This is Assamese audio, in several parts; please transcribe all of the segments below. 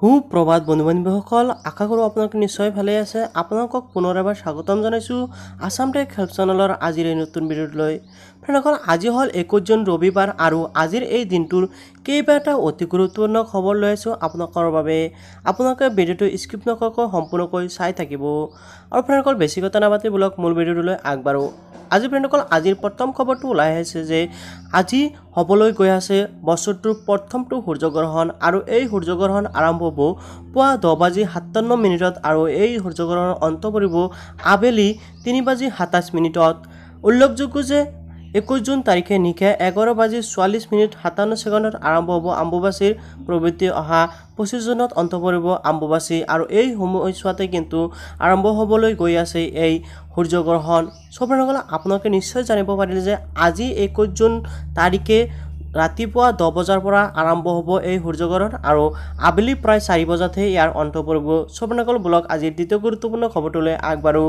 সুপ্ৰভাত বন্ধু বান্ধৱীসকল আশা কৰোঁ আপনাৰ নিশ্চয় ভালেই আছে আপোনালোকক পুনৰ এবাৰ স্বাগতম জনাইছোঁ আছাম টেক হেল্প চেনেলৰ আজিৰ এই নতুন ভিডিওটলে ফ্ৰেন্ডসল আজি হল একৈছ জুন ৰবিবাৰ আৰু আজিৰ এই দিনটোৰ কেইবাটাও অতি গুৰুত্বপূৰ্ণ খবৰ লৈ আছোঁ আপোনালোকৰ বাবে আপোনালোকে ভিডিঅ'টো স্ক্ৰিপ্ট নকৰাকৈ সম্পূৰ্ণকৈ চাই থাকিব আৰ ফ্ৰেন্ডসল বেছি কথা নাপাতি বোলক মোৰ ভিডিঅ'টোলৈ আগবাঢ়োঁ আজি ফ্ৰেণ্ডসকল আজিৰ প্ৰথম খবৰটো ওলাই আহিছে যে আজি হ'বলৈ গৈ আছে বছৰটোৰ প্ৰথমটো সূৰ্যগ্ৰহণ আৰু এই সূৰ্যগ্ৰহণ আৰম্ভ হ'ব পুৱা দহ বাজি সাতাৱন্ন মিনিটত আৰু এই সূৰ্যগ্ৰহণৰ অন্ত পৰিব আবেলি তিনি বাজি সাতাইছ মিনিটত উল্লেখযোগ্য যে একৈছ জুন তাৰিখে নিশা এঘাৰ বাজি চৌৰাল্লিছ মিনিট সাতাৱন্ন ছেকেণ্ডত আৰম্ভ হ'ব আম্বুবাচীৰ প্ৰবৃত্তি অহা পঁচিছ জুনত অন্ত পৰিব আম্বুবাসী আৰু এই সময়ছোৱাতে কিন্তু আৰম্ভ হ'বলৈ গৈ আছে এই সূৰ্যগ্ৰহণ চৌপ্ৰসকলে আপোনালোকে নিশ্চয় জানিব পাৰিলে যে আজি একৈছ জুন তাৰিখে ৰাতিপুৱা দহ বজাৰ পৰা আৰম্ভ হ'ব এই সূৰ্যগ্ৰহণ আৰু আবেলি প্ৰায় চাৰি বজাতহে ইয়াৰ অন্ত পৰিব চৌপ্ৰসকল ব্লক আজিৰ দ্বিতীয় গুৰুত্বপূৰ্ণ খবৰটোলৈ আগবাঢ়ো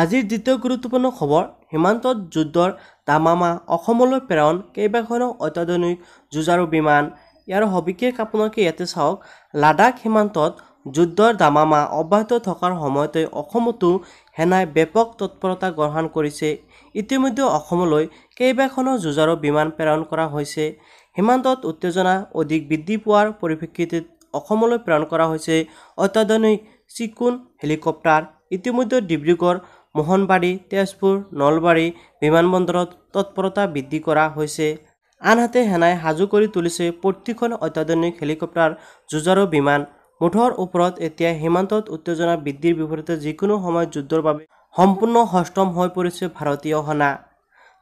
আজিৰ দ্বিতীয় গুৰুত্বপূৰ্ণ খবৰ সীমান্তত যুদ্ধৰ দামামা অসমলৈ প্ৰেৰণ কেইবাখনো অত্যাধুনিক যুঁজাৰু বিমান ইয়াৰ সবিশেষ আপোনালোকে ইয়াতে চাওক লাডাখ সীমান্তত যুদ্ধৰ দামামা অব্যাহত থকাৰ সময়তে অসমতো সেনাই ব্যাপক তৎপৰতা গ্ৰহণ কৰিছে ইতিমধ্যে অসমলৈ কেইবাখনো যুঁজাৰু বিমান প্ৰেৰণ কৰা হৈছে সীমান্তত উত্তেজনা অধিক বৃদ্ধি পোৱাৰ পৰিপ্ৰেক্ষিতত অসমলৈ প্ৰেৰণ কৰা হৈছে অত্যাধুনিক চিকুন হেলিকপ্টাৰ ইতিমধ্যে ডিব্ৰুগড় মোহনবাৰী তেজপুৰ নলবাৰী বিমানবন্দৰত তৎপৰতা বৃদ্ধি কৰা হৈছে আনহাতে সেনাই সাজু কৰি তুলিছে প্ৰতিখন অত্যাধুনিক হেলিকপ্টাৰ যুঁজাৰু বিমান মুঠৰ ওপৰত এতিয়া সীমান্তত উত্তেজনা বৃদ্ধিৰ বিপৰীতে যিকোনো সময়ত যুদ্ধৰ বাবে সম্পূৰ্ণ সষ্টম হৈ পৰিছে ভাৰতীয় সেনা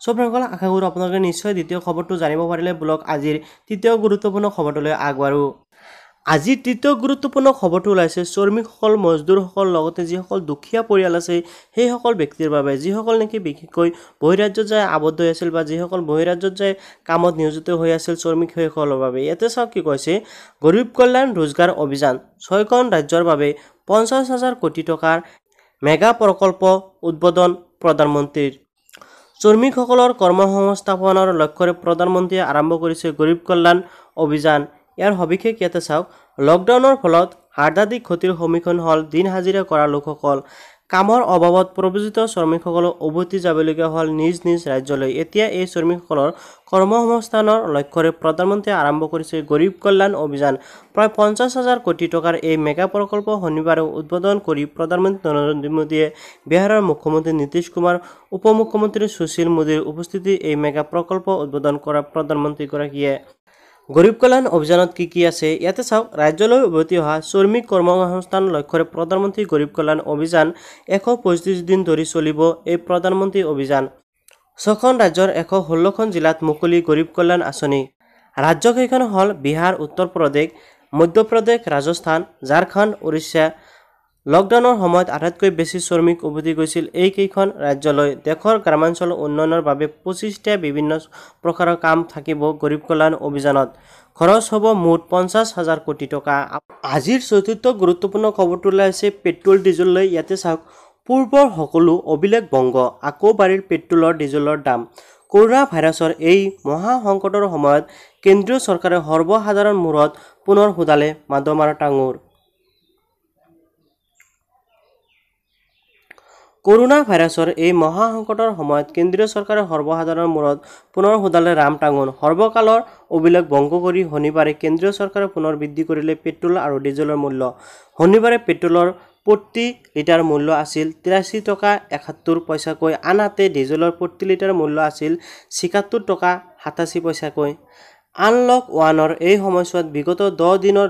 চবসকল আশা কৰোঁ আপোনালোকে নিশ্চয় দ্বিতীয় খবৰটো জানিব পাৰিলে বোলক আজিৰ তৃতীয় গুৰুত্বপূৰ্ণ খবৰটোলৈ আগবাৰোঁ আজি তৃতীয় গুৰুত্বপূৰ্ণ খবৰটো ওলাইছে শ্ৰমিকসকল মজদুৰসকলৰ লগতে যিসকল দুখীয়া পৰিয়াল আছে সেইসকল ব্যক্তিৰ বাবে যিসকল নেকি বিশেষকৈ বহিৰাজ্যত যায় আৱদ্ধ হৈ আছিল বা যিসকল বহিৰাজ্যত যায় কামত নিয়োজিত হৈ আছিল শ্ৰমিক সেইসকলৰ বাবে ইয়াতে চাওক কি কৈছে গৰীব কল্যাণ ৰোজগাৰ অভিযান ছয়খন ৰাজ্যৰ বাবে পঞ্চাছ হাজাৰ কোটি টকাৰ মেগা প্ৰকল্প উদ্বোধন প্ৰধানমন্ত্ৰীৰ শ্ৰমিকসকলৰ কৰ্ম সংস্থাপনৰ লক্ষ্যৰে প্ৰধানমন্ত্ৰীয়ে আৰম্ভ কৰিছে গৰীব কল্যাণ অভিযান ইয়াৰ সবিশেষ ইয়াতে চাওক লকডাউনৰ ফলত হাৰ্দাদিক ক্ষতিৰ সন্মুখীন হ'ল দিন হাজিৰা কৰা লোকসকল কামৰ অভাৱত প্ৰব্ৰজিত শ্ৰমিকসকলক উভতি যাবলগীয়া হ'ল নিজ নিজ ৰাজ্যলৈ এতিয়া এই শ্ৰমিকসকলৰ কৰ্মসংস্থানৰ লক্ষ্যৰে প্ৰধানমন্ত্ৰীয়ে আৰম্ভ কৰিছে গৰীব কল্যাণ অভিযান প্ৰায় পঞ্চাছ হাজাৰ কোটি টকাৰ এই মেগা প্ৰকল্প শনিবাৰে উদ্বোধন কৰি প্ৰধানমন্ত্ৰী নৰেন্দ্ৰ মোদীয়ে বিহাৰৰ মুখ্যমন্ত্ৰী নীতিশ কুমাৰ উপ মুখ্যমন্ত্ৰী সুশীল মোদীৰ উপস্থিতিত এই মেগা প্ৰকল্প উদ্বোধন কৰা প্ৰধানমন্ত্ৰীগৰাকীয়ে গৰিব কল্যাণ অভিযানত কি কি আছে ইয়াতে চাওক ৰাজ্যলৈ উভতি অহা শ্ৰমিক কৰ্মসংস্থান লক্ষ্যৰে প্ৰধানমন্ত্ৰী গৰিব কল্যাণ অভিযান এশ পঁয়ত্ৰিশ দিন ধৰি চলিব এই প্ৰধানমন্ত্ৰী অভিযান ছখন ৰাজ্যৰ এশ ষোল্লখন জিলাত মুকলি গৰিব কল্যাণ আঁচনি ৰাজ্যকেইখন হ'ল বিহাৰ উত্তৰ প্ৰদেশ মধ্যপ্ৰদেশ ৰাজস্থান ঝাৰখণ্ড উৰিষ্যা লকডাউনৰ সময়ত আটাইতকৈ বেছি শ্ৰমিক উভতি গৈছিল এইকেইখন ৰাজ্যলৈ দেশৰ গ্ৰামাঞ্চল উন্নয়নৰ বাবে পঁচিছটা বিভিন্ন প্ৰকাৰৰ কাম থাকিব গৰীব কল্যাণ অভিযানত খৰচ হ'ব মুঠ পঞ্চাছ হাজাৰ কোটি টকা আজিৰ চতুৰ্থ গুৰুত্বপূৰ্ণ খবৰটো ওলাইছে আছে পেট্ৰল ডিজেললৈ ইয়াতে চাওক পূৰ্বৰ সকলো অভিলেখ ভংগ আকৌ বাৰীৰ পেট্ৰলৰ ডিজেলৰ দাম কৰোণা ভাইৰাছৰ এই মহাসংকটৰ সময়ত কেন্দ্ৰীয় চৰকাৰে সৰ্বসাধাৰণ মূৰত পুনৰ সোধালে মাদমাৰ টাঙোৰ কৰোণা ভাইৰাছৰ এই মহাসংকটৰ সময়ত কেন্দ্ৰীয় চৰকাৰে সৰ্বসাধাৰণৰ মূৰত পুনৰ সোধালে ৰাম টাঙোন সৰ্বকালৰ অভিলেখ ভংগ কৰি শনিবাৰে কেন্দ্ৰীয় চৰকাৰে পুনৰ বৃদ্ধি কৰিলে পেট্ৰল আৰু ডিজেলৰ মূল্য শনিবাৰে পেট্ৰলৰ প্ৰতি লিটাৰ মূল্য আছিল তিৰাশী টকা একসত্তৰ পইচাকৈ আনহাতে ডিজেলৰ প্ৰতি লিটাৰ মূল্য আছিল ছিকাত্তৰ টকা সাতাশী পইচাকৈ আনলক ওৱানৰ এই সময়ছোৱাত বিগত দহ দিনৰ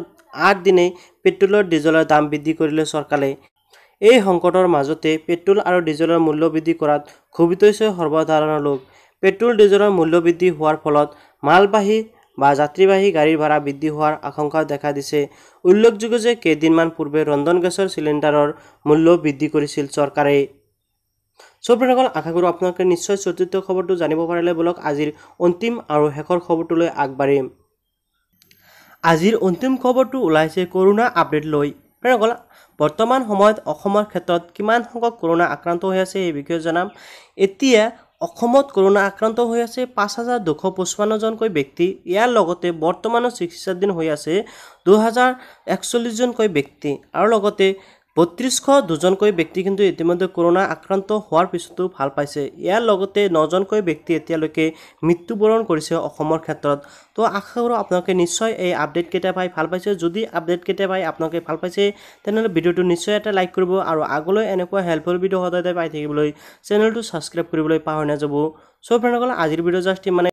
আঠ দিনেই পেট্ৰলৰ ডিজেলৰ দাম বৃদ্ধি কৰিলে চৰকাৰে এই সংকটৰ মাজতে পেট্ৰল আৰু ডিজেলৰ মূল্যবৃদ্ধি কৰাত ক্ষোভিত হৈছে সৰ্বসাধাৰণৰ লোক পেট্ৰল ডিজেলৰ মূল্যবৃদ্ধি হোৱাৰ ফলত মালবাহী বা যাত্ৰীবাহী গাড়ীৰ ভাড়া বৃদ্ধি হোৱাৰ আশংকা দেখা দিছে উল্লেখযোগ্য যে কেইদিনমান পূৰ্বে ৰন্ধন গেছৰ চিলিণ্ডাৰৰ মূল্য বৃদ্ধি কৰিছিল চৰকাৰে চৌপ্ৰসকল আশা কৰোঁ আপোনালোকে নিশ্চয় চতুৰ্থ খবৰটো জানিব পাৰিলে বোলক আজিৰ অন্তিম আৰু শেষৰ খবৰটোলৈ আগবাঢ়িম আজিৰ অন্তিম খবৰটো ওলাইছে কৰোণা আপডেট লৈ প্ৰিয়সকল বৰ্তমান সময়ত অসমৰ ক্ষেত্ৰত কিমান সংখ্যক কৰোণা আক্ৰান্ত হৈ আছে সেই বিষয়ে জনাম এতিয়া অসমত কৰোণা আক্ৰান্ত হৈ আছে পাঁচ হাজাৰ দুশ পঁচপন্নজনকৈ ব্যক্তি ইয়াৰ লগতে বৰ্তমানৰ চিকিৎসাধীন হৈ আছে দুহেজাৰ একচল্লিছজনকৈ ব্যক্তি আৰু লগতে বত্ৰিছশ দুজনকৈ ব্যক্তি কিন্তু ইতিমধ্যে কৰোণা আক্ৰান্ত হোৱাৰ পিছতো ভাল পাইছে ইয়াৰ লগতে নজনকৈ ব্যক্তি এতিয়ালৈকে মৃত্যুবৰণ কৰিছে অসমৰ ক্ষেত্ৰত তো আশা কৰোঁ আপোনালোকে নিশ্চয় এই আপডেটকেইটা পাই ভাল পাইছে যদি আপডেটকেইটা পাই আপোনালোকে ভাল পাইছে তেনেহ'লে ভিডিঅ'টো নিশ্চয় এটা লাইক কৰিব আৰু আগলৈ এনেকুৱা হেল্পফুল ভিডিঅ' সদায় পাই থাকিবলৈ চেনেলটো ছাবস্ক্ৰাইব কৰিবলৈ পাহৰি নাযাব চ' ফ্ৰেণ্ডসকল আজিৰ ভিডিঅ' জাষ্ট ইমানে